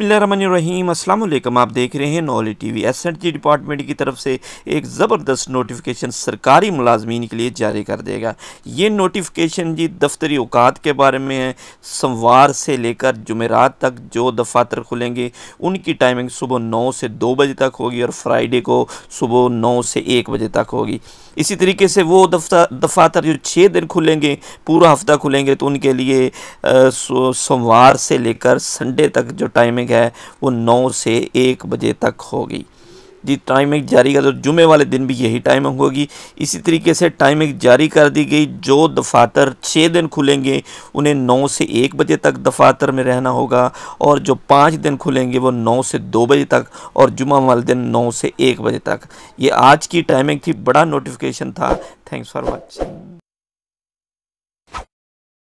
अस्सलाम वालेकुम आप देख रहे हैं नॉलेज टीवी जी डिपार्टमेंट की तरफ से एक ज़बरदस्त नोटिफिकेशन सरकारी मुलाजमीन के लिए जारी कर देगा ये नोटिफिकेशन जी दफ्तरी अवकात के बारे में है सोमवार से लेकर जुमेरात तक जो दफातर खुलेंगे उनकी टाइमिंग सुबह नौ से दो बजे तक होगी और फ्राइडे को सुबह नौ से एक बजे तक होगी इसी तरीके से वो दफ्तर दफातर जो छः दिन खुलेंगे पूरा हफ्ता खुलेंगे तो उनके लिए सोमवार से लेकर संडे तक जो टाइमिंग है वो नौ से एक बजे तक होगी जी टाइमिंग जारी कर तो जुमे वाले दिन भी यही टाइमिंग होगी इसी तरीके से टाइमिंग जारी कर दी गई जो दफातर छः दिन खुलेंगे उन्हें नौ से एक बजे तक दफातर में रहना होगा और जो पाँच दिन खुलेंगे वो नौ से दो बजे तक और जुमा वाले दिन नौ से एक बजे तक ये आज की टाइमिंग थी बड़ा नोटिफिकेशन था थैंक्स फॉर वॉचिंग